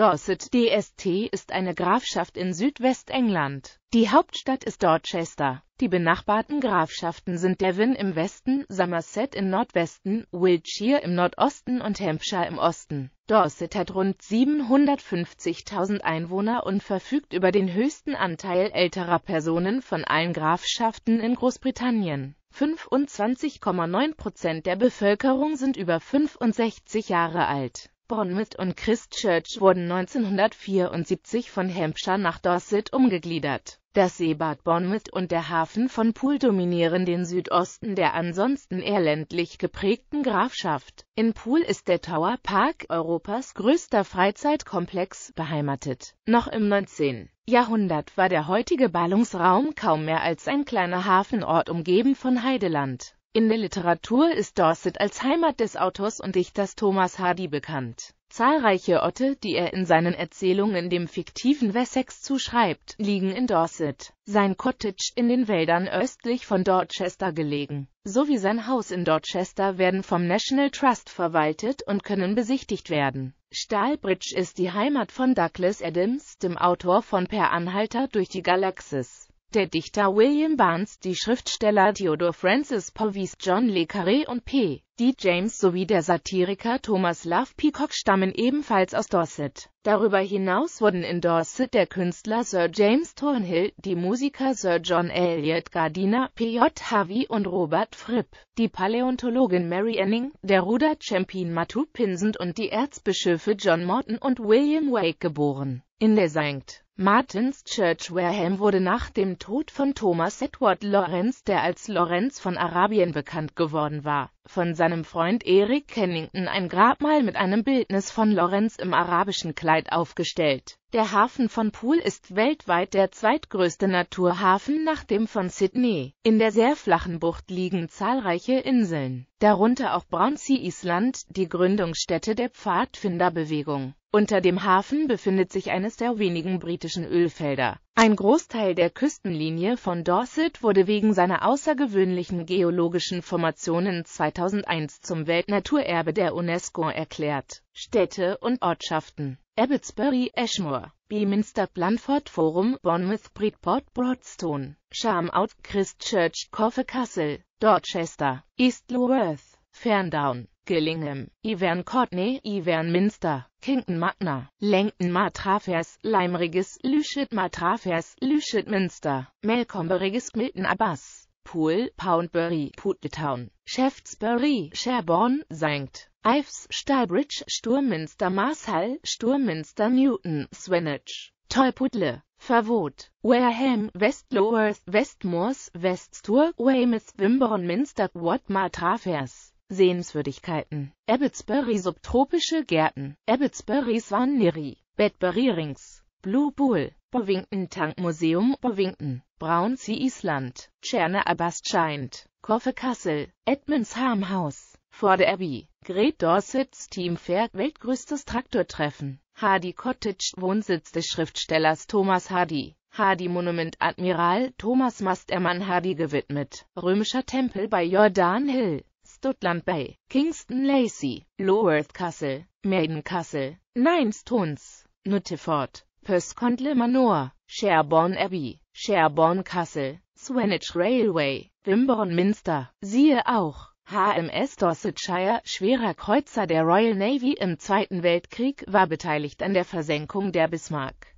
Dorset DST ist eine Grafschaft in Südwestengland. Die Hauptstadt ist Dorchester. Die benachbarten Grafschaften sind Devon im Westen, Somerset im Nordwesten, Wiltshire im Nordosten und Hampshire im Osten. Dorset hat rund 750.000 Einwohner und verfügt über den höchsten Anteil älterer Personen von allen Grafschaften in Großbritannien. 25,9 Prozent der Bevölkerung sind über 65 Jahre alt. Bournemouth und Christchurch wurden 1974 von Hampshire nach Dorset umgegliedert. Das Seebad Bournemouth und der Hafen von Poole dominieren den Südosten der ansonsten eher ländlich geprägten Grafschaft. In Poole ist der Tower Park, Europas größter Freizeitkomplex, beheimatet. Noch im 19. Jahrhundert war der heutige Ballungsraum kaum mehr als ein kleiner Hafenort umgeben von Heideland. In der Literatur ist Dorset als Heimat des Autors und Dichters Thomas Hardy bekannt. Zahlreiche Orte, die er in seinen Erzählungen dem fiktiven Wessex zuschreibt, liegen in Dorset. Sein Cottage in den Wäldern östlich von Dorchester gelegen, sowie sein Haus in Dorchester werden vom National Trust verwaltet und können besichtigt werden. Stahlbridge ist die Heimat von Douglas Adams, dem Autor von Per Anhalter durch die Galaxis der Dichter William Barnes, die Schriftsteller Theodore Francis Powys, John Le Carré und P. D. James sowie der Satiriker Thomas Love Peacock stammen ebenfalls aus Dorset. Darüber hinaus wurden in Dorset der Künstler Sir James Thornhill, die Musiker Sir John Elliott Gardiner, P. J. Harvey und Robert Fripp, die Paläontologin Mary Anning, der Ruder-Champion Matu Pinsent und die Erzbischöfe John Morton und William Wake geboren. In der St. Martins Church Wareham wurde nach dem Tod von Thomas Edward Lawrence, der als Lawrence von Arabien bekannt geworden war, von seinem Freund Eric Kennington ein Grabmal mit einem Bildnis von Lawrence im arabischen Kleid aufgestellt der Hafen von Poole ist weltweit der zweitgrößte Naturhafen nach dem von Sydney. In der sehr flachen Bucht liegen zahlreiche Inseln, darunter auch Brownsea Island, die Gründungsstätte der Pfadfinderbewegung. Unter dem Hafen befindet sich eines der wenigen britischen Ölfelder. Ein Großteil der Küstenlinie von Dorset wurde wegen seiner außergewöhnlichen geologischen Formationen 2001 zum Weltnaturerbe der UNESCO erklärt. Städte und Ortschaften Abbotsbury, Ashmore, Beaminster, Blandford Forum, Bournemouth, Bridport, Broadstone, Charmout, Christchurch, Corfe, Castle, Dorchester, East Lorworth, Ferndown, Gillingham, Ivern Courtney, Ivern Minster, Kington Magna, Langton Matrafers, Leimriges, Lüschet Matrafers, Lüschet Minster, Melcomberiges, Milton Abbas, Poole, Poundbury, Putnetown, Shaftesbury, Sherborne, St. Ives, Starbridge, Sturmminster, Marshall, Sturmminster, Newton, Swanage, Tollpudle, Favot, Wareham, West Lowers, Westmoors, Weststour, Weymouth, Wimborne, Minster, Watmar, Trafers. Sehenswürdigkeiten Abbotsbury Subtropische Gärten Abbotsbury Swan Neri Bedbury Rings Blue Bull Bovington Tank Museum. Bovington Brown Sea Island Tscherne Abastscheint Koffe Castle. Edmunds Harm House. Ford Abbey. Great Dorsets Team Fair, weltgrößtes Traktortreffen. Hardy Cottage, Wohnsitz des Schriftstellers Thomas Hardy. Hardy Monument Admiral Thomas Mastermann Hardy gewidmet. Römischer Tempel bei Jordan Hill. Stutland Bay, Kingston Lacey, Loworth Castle, Maiden Castle, Ninestones, Nutteford, Pöscontle Manor, Sherborne Abbey, Sherborne Castle, Swanage Railway, Wimborne Minster, siehe auch HMS Dorsetshire, schwerer Kreuzer der Royal Navy im Zweiten Weltkrieg, war beteiligt an der Versenkung der Bismarck.